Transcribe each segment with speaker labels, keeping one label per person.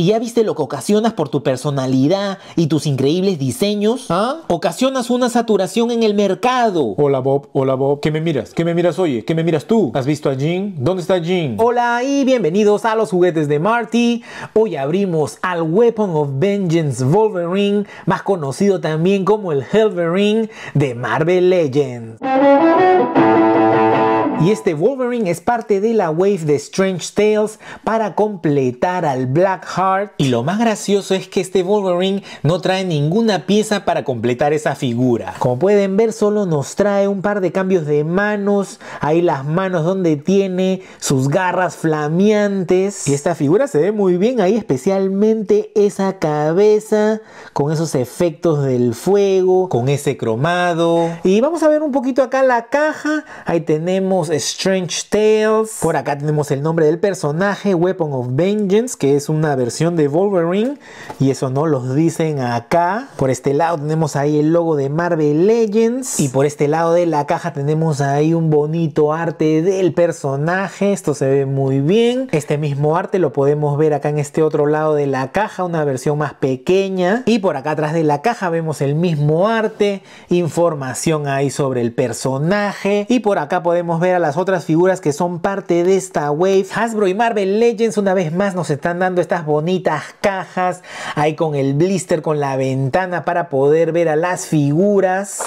Speaker 1: ¿Y ya viste lo que ocasionas por tu personalidad y tus increíbles diseños? ¿Ah? Ocasionas una saturación en el mercado. Hola Bob, hola Bob. ¿Qué me miras? ¿Qué me miras oye? ¿Qué me miras tú? ¿Has visto a Jean? ¿Dónde está Jean? Hola y bienvenidos a los juguetes de Marty. Hoy abrimos al Weapon of Vengeance Wolverine, más conocido también como el Ring de Marvel Legends. Y este Wolverine es parte de la wave de Strange Tales para completar al Blackheart. Y lo más gracioso es que este Wolverine no trae ninguna pieza para completar esa figura. Como pueden ver, solo nos trae un par de cambios de manos. Ahí las manos donde tiene sus garras flameantes. Y esta figura se ve muy bien ahí, especialmente esa cabeza con esos efectos del fuego, con ese cromado. Y vamos a ver un poquito acá la caja. Ahí tenemos Strange Tales. Por acá tenemos el nombre del personaje, Weapon of Vengeance, que es una versión de Wolverine. Y eso no los dicen acá. Por este lado tenemos ahí el logo de Marvel Legends. Y por este lado de la caja tenemos ahí un bonito arte del personaje. Esto se ve muy bien. Este mismo arte lo podemos ver acá en este otro lado de la caja, una versión más pequeña. Y por acá atrás de la caja vemos el mismo arte, información ahí sobre el personaje. Y por acá podemos ver las otras figuras que son parte de esta wave. Hasbro y Marvel Legends una vez más nos están dando estas bonitas cajas. Ahí con el blister, con la ventana para poder ver a las figuras.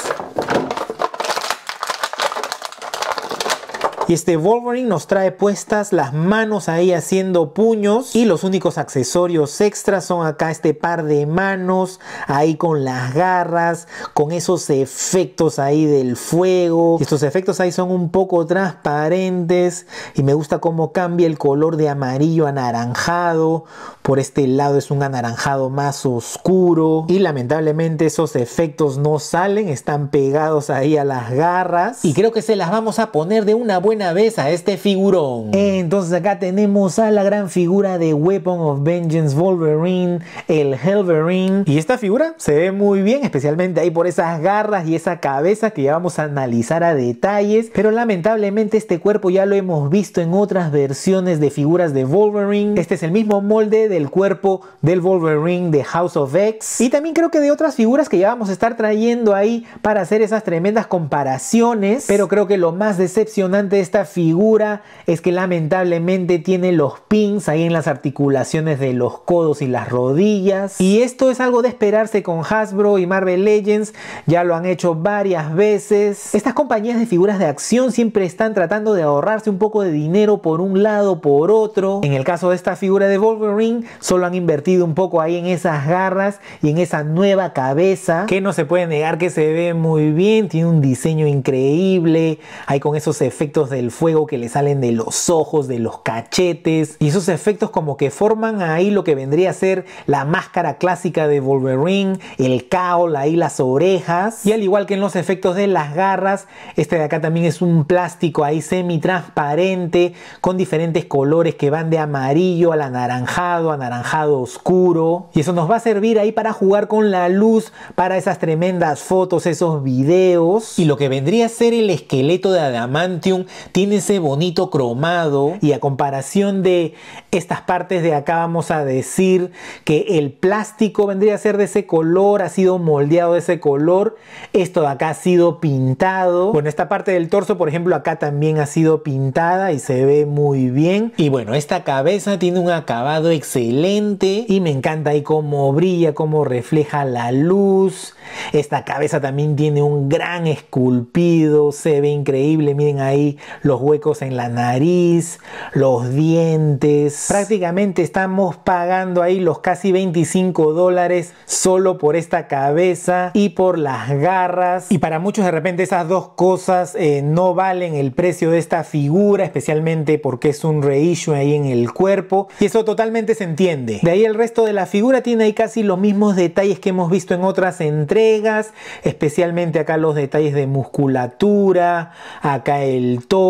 Speaker 1: Y este Wolverine nos trae puestas las manos ahí haciendo puños y los únicos accesorios extras son acá este par de manos ahí con las garras, con esos efectos ahí del fuego. Estos efectos ahí son un poco transparentes y me gusta cómo cambia el color de amarillo anaranjado. Por este lado es un anaranjado más oscuro y lamentablemente esos efectos no salen, están pegados ahí a las garras y creo que se las vamos a poner de una buena vez a este figurón. Entonces acá tenemos a la gran figura de Weapon of Vengeance Wolverine, el Helverine. Y esta figura se ve muy bien, especialmente ahí por esas garras y esa cabeza que ya vamos a analizar a detalles. Pero lamentablemente este cuerpo ya lo hemos visto en otras versiones de figuras de Wolverine. Este es el mismo molde del cuerpo del Wolverine de House of X. Y también creo que de otras figuras que ya vamos a estar trayendo ahí para hacer esas tremendas comparaciones. Pero creo que lo más decepcionante esta figura es que lamentablemente tiene los pins ahí en las articulaciones de los codos y las rodillas. Y esto es algo de esperarse con Hasbro y Marvel Legends, ya lo han hecho varias veces. Estas compañías de figuras de acción siempre están tratando de ahorrarse un poco de dinero por un lado, por otro. En el caso de esta figura de Wolverine, solo han invertido un poco ahí en esas garras y en esa nueva cabeza, que no se puede negar que se ve muy bien, tiene un diseño increíble, ahí con esos efectos del fuego que le salen de los ojos, de los cachetes y esos efectos como que forman ahí lo que vendría a ser la máscara clásica de Wolverine, el caol, ahí las orejas y al igual que en los efectos de las garras, este de acá también es un plástico ahí semi transparente con diferentes colores que van de amarillo al anaranjado, anaranjado oscuro y eso nos va a servir ahí para jugar con la luz para esas tremendas fotos, esos videos y lo que vendría a ser el esqueleto de adamantium tiene ese bonito cromado y a comparación de estas partes de acá vamos a decir que el plástico vendría a ser de ese color, ha sido moldeado de ese color, esto de acá ha sido pintado, bueno esta parte del torso por ejemplo acá también ha sido pintada y se ve muy bien y bueno esta cabeza tiene un acabado excelente y me encanta ahí cómo brilla, cómo refleja la luz, esta cabeza también tiene un gran esculpido, se ve increíble, miren ahí los huecos en la nariz, los dientes. Prácticamente estamos pagando ahí los casi 25 dólares solo por esta cabeza y por las garras. Y para muchos de repente esas dos cosas eh, no valen el precio de esta figura, especialmente porque es un reissue ahí en el cuerpo. Y eso totalmente se entiende. De ahí el resto de la figura tiene ahí casi los mismos detalles que hemos visto en otras entregas, especialmente acá los detalles de musculatura, acá el tono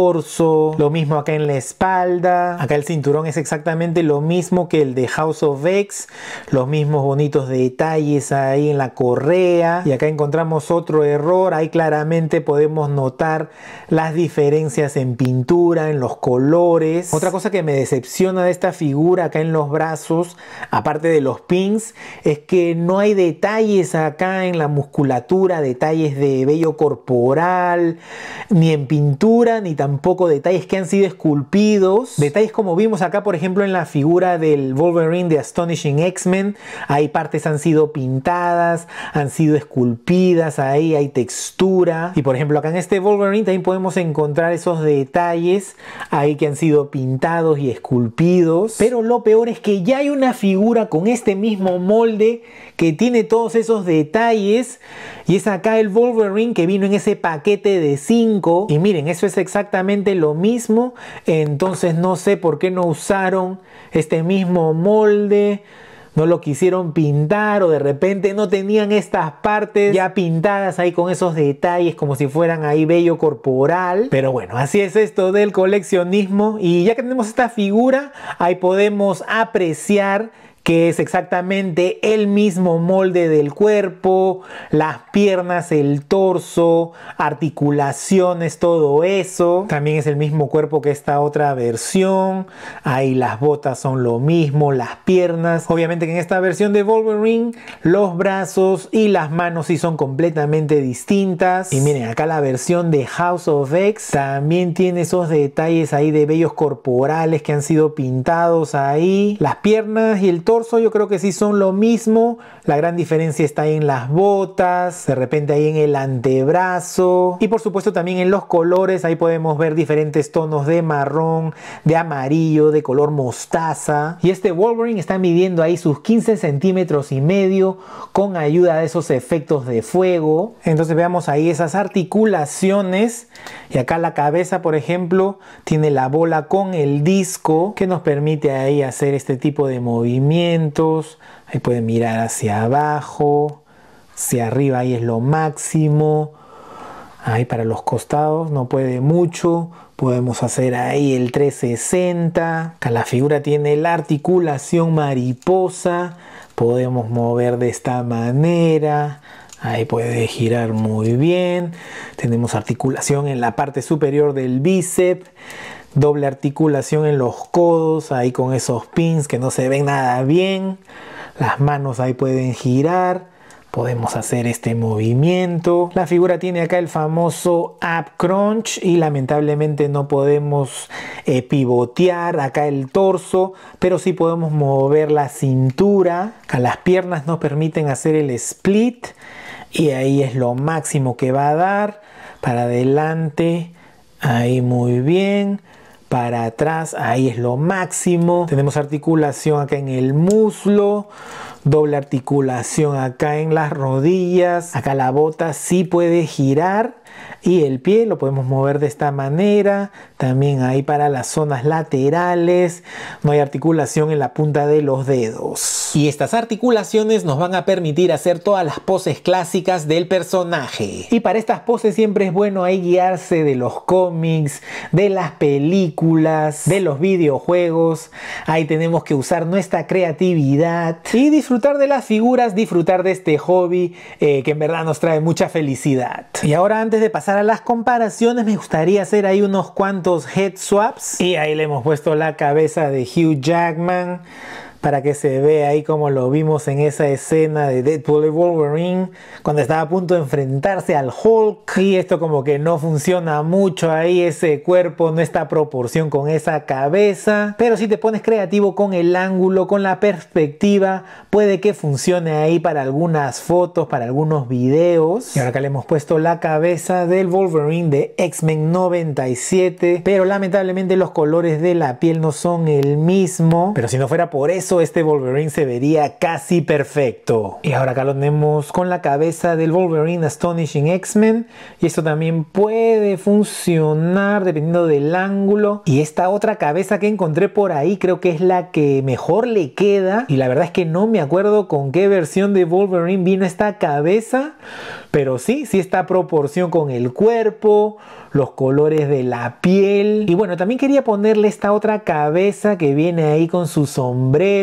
Speaker 1: lo mismo acá en la espalda, acá el cinturón es exactamente lo mismo que el de House of X, los mismos bonitos detalles ahí en la correa y acá encontramos otro error, ahí claramente podemos notar las diferencias en pintura, en los colores. Otra cosa que me decepciona de esta figura acá en los brazos, aparte de los pins, es que no hay detalles acá en la musculatura, detalles de vello corporal, ni en pintura, ni tampoco detalles que han sido esculpidos. Detalles como vimos acá, por ejemplo, en la figura del Wolverine de Astonishing X-Men. Hay partes han sido pintadas, han sido esculpidas, ahí hay textura. Y por ejemplo, acá en este Wolverine también podemos encontrar esos detalles ahí que han sido pintados y esculpidos. Pero lo peor es que ya hay una figura con este mismo molde que tiene todos esos detalles y es acá el Wolverine que vino en ese paquete de 5 y miren eso es exactamente lo mismo entonces no sé por qué no usaron este mismo molde no lo quisieron pintar o de repente no tenían estas partes ya pintadas ahí con esos detalles como si fueran ahí bello corporal. Pero bueno, así es esto del coleccionismo y ya que tenemos esta figura, ahí podemos apreciar que es exactamente el mismo molde del cuerpo, las piernas, el torso, articulaciones, todo eso. También es el mismo cuerpo que esta otra versión. Ahí las botas son lo mismo, las piernas. Obviamente que en esta versión de Wolverine los brazos y las manos sí son completamente distintas. Y miren, acá la versión de House of X también tiene esos detalles ahí de bellos corporales que han sido pintados ahí. Las piernas y el torso yo creo que sí son lo mismo. La gran diferencia está en las botas, de repente ahí en el antebrazo. Y por supuesto también en los colores, ahí podemos ver diferentes tonos de marrón, de amarillo, de color mostaza. Y este Wolverine está midiendo ahí sus 15 centímetros y medio con ayuda de esos efectos de fuego. Entonces veamos ahí esas articulaciones. Y acá la cabeza, por ejemplo, tiene la bola con el disco que nos permite ahí hacer este tipo de movimiento ahí puede mirar hacia abajo, hacia arriba ahí es lo máximo, ahí para los costados no puede mucho, podemos hacer ahí el 360, acá la figura tiene la articulación mariposa, podemos mover de esta manera, Ahí puede girar muy bien. Tenemos articulación en la parte superior del bíceps doble articulación en los codos, ahí con esos pins que no se ven nada bien, las manos ahí pueden girar, podemos hacer este movimiento. La figura tiene acá el famoso up crunch y lamentablemente no podemos eh, pivotear acá el torso, pero sí podemos mover la cintura. Acá las piernas nos permiten hacer el split y ahí es lo máximo que va a dar para adelante. Ahí muy bien para atrás, ahí es lo máximo. Tenemos articulación acá en el muslo, doble articulación acá en las rodillas, acá la bota sí puede girar y el pie lo podemos mover de esta manera, también ahí para las zonas laterales, no hay articulación en la punta de los dedos. Y estas articulaciones nos van a permitir hacer todas las poses clásicas del personaje. Y para estas poses siempre es bueno ahí guiarse de los cómics, de las películas, de los videojuegos, ahí tenemos que usar nuestra creatividad y disfrutar disfrutar de las figuras, disfrutar de este hobby eh, que en verdad nos trae mucha felicidad. Y ahora antes de pasar a las comparaciones me gustaría hacer ahí unos cuantos head swaps y ahí le hemos puesto la cabeza de Hugh Jackman para que se vea ahí como lo vimos en esa escena de Deadpool y Wolverine, cuando estaba a punto de enfrentarse al Hulk. Y esto como que no funciona mucho ahí, ese cuerpo no está a proporción con esa cabeza. Pero si te pones creativo con el ángulo, con la perspectiva, puede que funcione ahí para algunas fotos, para algunos videos. Y ahora acá le hemos puesto la cabeza del Wolverine de X-Men 97, pero lamentablemente los colores de la piel no son el mismo. Pero si no fuera por eso, este Wolverine se vería casi perfecto. Y ahora acá lo tenemos con la cabeza del Wolverine Astonishing X-Men. Y esto también puede funcionar dependiendo del ángulo. Y esta otra cabeza que encontré por ahí creo que es la que mejor le queda. Y la verdad es que no me acuerdo con qué versión de Wolverine vino esta cabeza. Pero sí, sí está a proporción con el cuerpo, los colores de la piel. Y bueno, también quería ponerle esta otra cabeza que viene ahí con su sombrero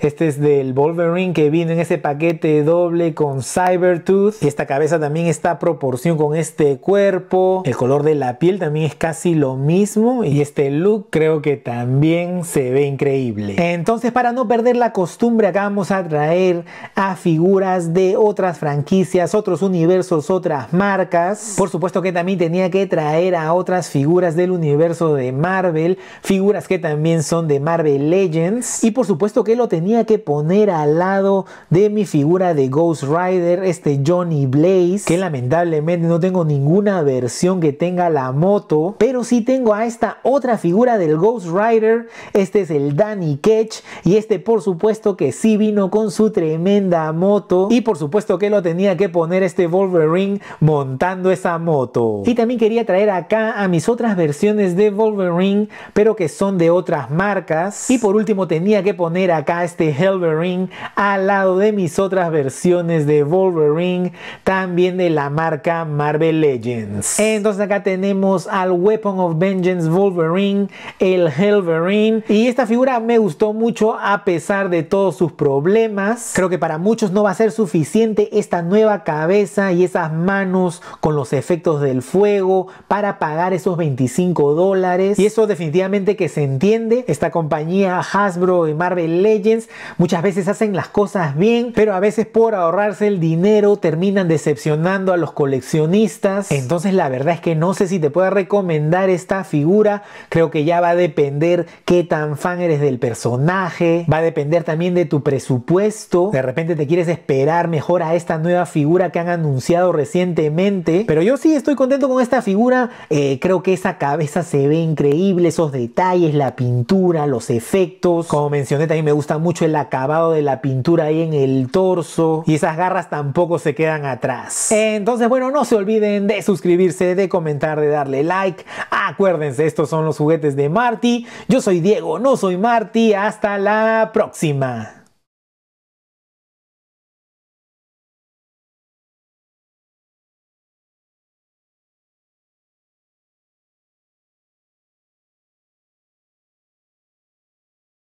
Speaker 1: este es del Wolverine que vino en ese paquete doble con Cybertooth. Y esta cabeza también está a proporción con este cuerpo. El color de la piel también es casi lo mismo. Y este look creo que también se ve increíble. Entonces para no perder la costumbre acá vamos a traer a figuras de otras franquicias, otros universos, otras marcas. Por supuesto que también tenía que traer a otras figuras del universo de Marvel. Figuras que también son de Marvel Legends. Y por supuesto que lo tenía que poner al lado de mi figura de Ghost Rider, este Johnny Blaze, que lamentablemente no tengo ninguna versión que tenga la moto, pero si tengo a esta otra figura del Ghost Rider, este es el Danny Ketch y este por supuesto que sí vino con su tremenda moto y por supuesto que lo tenía que poner este Wolverine montando esa moto. Y también quería traer acá a mis otras versiones de Wolverine, pero que son de otras marcas y por último tenía que poner acá este Ring al lado de mis otras versiones de Wolverine, también de la marca Marvel Legends. Entonces acá tenemos al Weapon of Vengeance Wolverine, el Helverine, Y esta figura me gustó mucho a pesar de todos sus problemas. Creo que para muchos no va a ser suficiente esta nueva cabeza y esas manos con los efectos del fuego para pagar esos 25 dólares. Y eso definitivamente que se entiende. Esta compañía Hasbro y Marvel Legends muchas veces hacen las cosas bien, pero a veces por ahorrarse el dinero terminan decepcionando a los coleccionistas. Entonces la verdad es que no sé si te pueda recomendar esta figura. Creo que ya va a depender qué tan fan eres del personaje. Va a depender también de tu presupuesto. De repente te quieres esperar mejor a esta nueva figura que han anunciado recientemente. Pero yo sí estoy contento con esta figura. Eh, creo que esa cabeza se ve increíble. Esos detalles, la pintura, los efectos. Como mencioné a mí me gusta mucho el acabado de la pintura ahí en el torso y esas garras tampoco se quedan atrás. Entonces, bueno, no se olviden de suscribirse, de comentar, de darle like. Acuérdense, estos son los juguetes de Marty. Yo soy Diego, no soy Marty. Hasta la próxima.